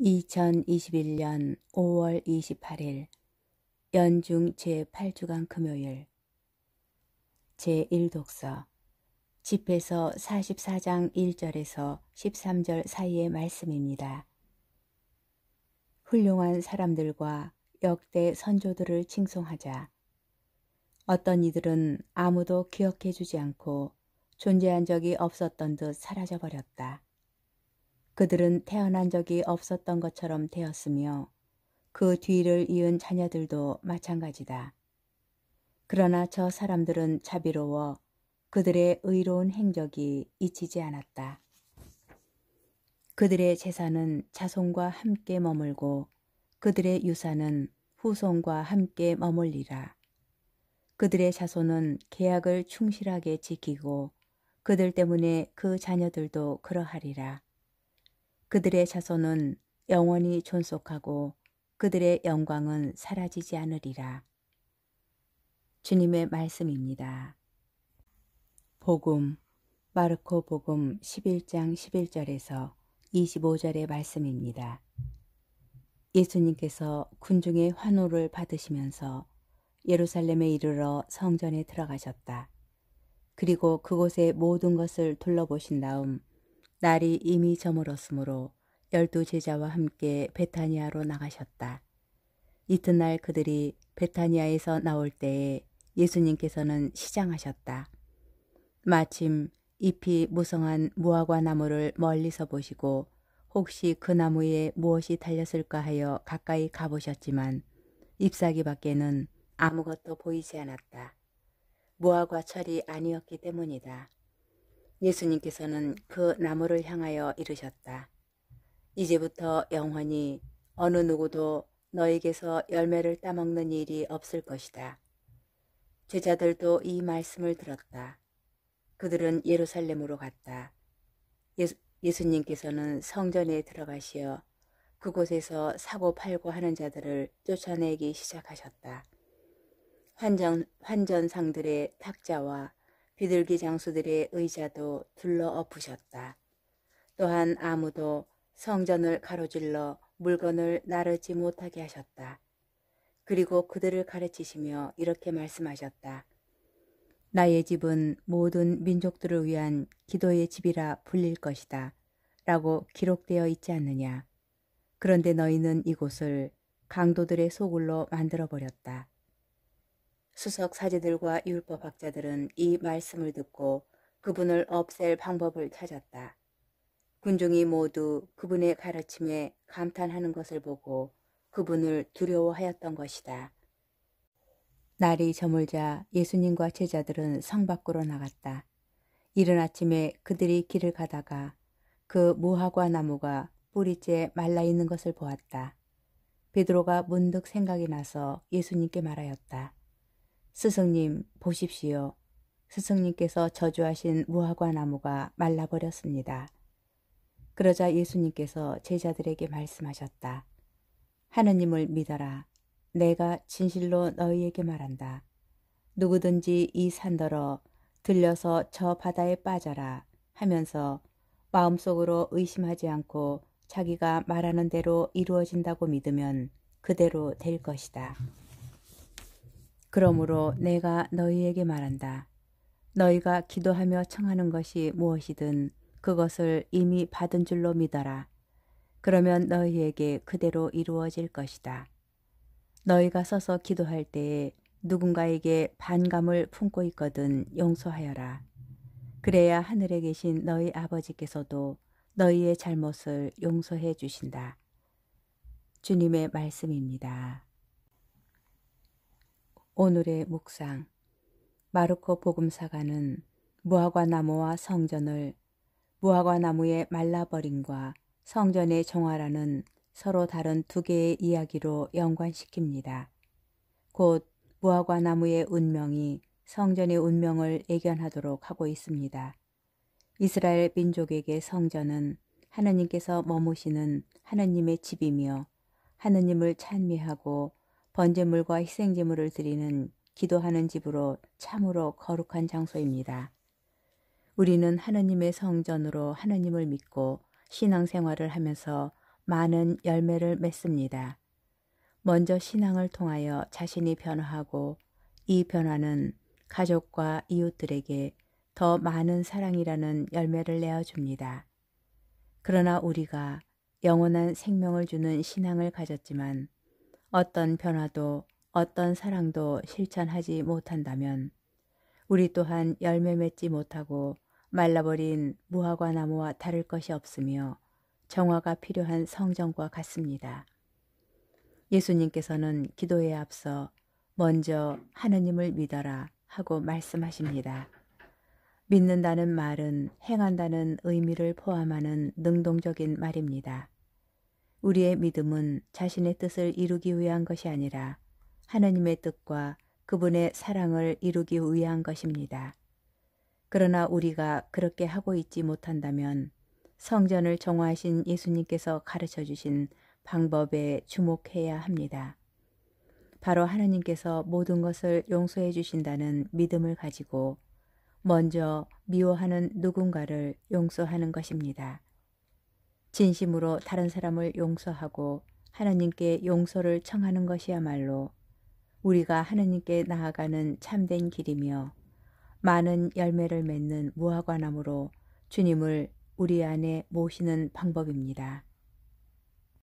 2021년 5월 28일 연중 제8주간 금요일 제1독서 집에서 44장 1절에서 13절 사이의 말씀입니다. 훌륭한 사람들과 역대 선조들을 칭송하자. 어떤 이들은 아무도 기억해 주지 않고 존재한 적이 없었던 듯 사라져버렸다. 그들은 태어난 적이 없었던 것처럼 되었으며 그 뒤를 이은 자녀들도 마찬가지다. 그러나 저 사람들은 자비로워 그들의 의로운 행적이 잊히지 않았다. 그들의 재산은 자손과 함께 머물고 그들의 유산은 후손과 함께 머물리라. 그들의 자손은 계약을 충실하게 지키고 그들 때문에 그 자녀들도 그러하리라. 그들의 자손은 영원히 존속하고 그들의 영광은 사라지지 않으리라. 주님의 말씀입니다. 복음 마르코 복음 11장 11절에서 25절의 말씀입니다. 예수님께서 군중의 환호를 받으시면서 예루살렘에 이르러 성전에 들어가셨다. 그리고 그곳의 모든 것을 둘러보신 다음 날이 이미 저물었으므로 열두 제자와 함께 베타니아로 나가셨다. 이튿날 그들이 베타니아에서 나올 때에 예수님께서는 시장하셨다. 마침 잎이 무성한 무화과 나무를 멀리서 보시고 혹시 그 나무에 무엇이 달렸을까 하여 가까이 가보셨지만 잎사귀 밖에는 아무것도 보이지 않았다. 무화과철이 아니었기 때문이다. 예수님께서는 그 나무를 향하여 이르셨다. 이제부터 영원히 어느 누구도 너에게서 열매를 따먹는 일이 없을 것이다. 제자들도 이 말씀을 들었다. 그들은 예루살렘으로 갔다. 예수, 님께서는 성전에 들어가시어 그곳에서 사고 팔고 하는 자들을 쫓아내기 시작하셨다. 환전, 환전상들의 탁자와 비둘기 장수들의 의자도 둘러엎으셨다. 또한 아무도 성전을 가로질러 물건을 나르지 못하게 하셨다. 그리고 그들을 가르치시며 이렇게 말씀하셨다. 나의 집은 모든 민족들을 위한 기도의 집이라 불릴 것이다. 라고 기록되어 있지 않느냐. 그런데 너희는 이곳을 강도들의 소굴로 만들어버렸다. 수석 사제들과 율법학자들은 이 말씀을 듣고 그분을 없앨 방법을 찾았다. 군중이 모두 그분의 가르침에 감탄하는 것을 보고 그분을 두려워하였던 것이다. 날이 저물자 예수님과 제자들은 성 밖으로 나갔다. 이른 아침에 그들이 길을 가다가 그 무화과 나무가 뿌리째 말라 있는 것을 보았다. 베드로가 문득 생각이 나서 예수님께 말하였다. 스승님, 보십시오. 스승님께서 저주하신 무화과 나무가 말라버렸습니다. 그러자 예수님께서 제자들에게 말씀하셨다. 하느님을 믿어라. 내가 진실로 너희에게 말한다. 누구든지 이 산더러 들려서 저 바다에 빠져라 하면서 마음속으로 의심하지 않고 자기가 말하는 대로 이루어진다고 믿으면 그대로 될 것이다. 그러므로 내가 너희에게 말한다. 너희가 기도하며 청하는 것이 무엇이든 그것을 이미 받은 줄로 믿어라. 그러면 너희에게 그대로 이루어질 것이다. 너희가 서서 기도할 때에 누군가에게 반감을 품고 있거든 용서하여라. 그래야 하늘에 계신 너희 아버지께서도 너희의 잘못을 용서해 주신다. 주님의 말씀입니다. 오늘의 묵상 마르코 복음사가는 무화과 나무와 성전을 무화과 나무의 말라버림과 성전의 종화라는 서로 다른 두 개의 이야기로 연관시킵니다. 곧 무화과 나무의 운명이 성전의 운명을 예견하도록 하고 있습니다. 이스라엘 민족에게 성전은 하느님께서 머무시는 하느님의 집이며 하느님을 찬미하고 번제물과 희생제물을 드리는 기도하는 집으로 참으로 거룩한 장소입니다. 우리는 하느님의 성전으로 하느님을 믿고 신앙생활을 하면서 많은 열매를 맺습니다. 먼저 신앙을 통하여 자신이 변화하고 이 변화는 가족과 이웃들에게 더 많은 사랑이라는 열매를 내어줍니다. 그러나 우리가 영원한 생명을 주는 신앙을 가졌지만 어떤 변화도 어떤 사랑도 실천하지 못한다면 우리 또한 열매 맺지 못하고 말라버린 무화과 나무와 다를 것이 없으며 정화가 필요한 성전과 같습니다. 예수님께서는 기도에 앞서 먼저 하느님을 믿어라 하고 말씀하십니다. 믿는다는 말은 행한다는 의미를 포함하는 능동적인 말입니다. 우리의 믿음은 자신의 뜻을 이루기 위한 것이 아니라 하느님의 뜻과 그분의 사랑을 이루기 위한 것입니다. 그러나 우리가 그렇게 하고 있지 못한다면 성전을 정화하신 예수님께서 가르쳐 주신 방법에 주목해야 합니다. 바로 하느님께서 모든 것을 용서해 주신다는 믿음을 가지고 먼저 미워하는 누군가를 용서하는 것입니다. 진심으로 다른 사람을 용서하고 하나님께 용서를 청하는 것이야말로 우리가 하나님께 나아가는 참된 길이며 많은 열매를 맺는 무화과나무로 주님을 우리 안에 모시는 방법입니다.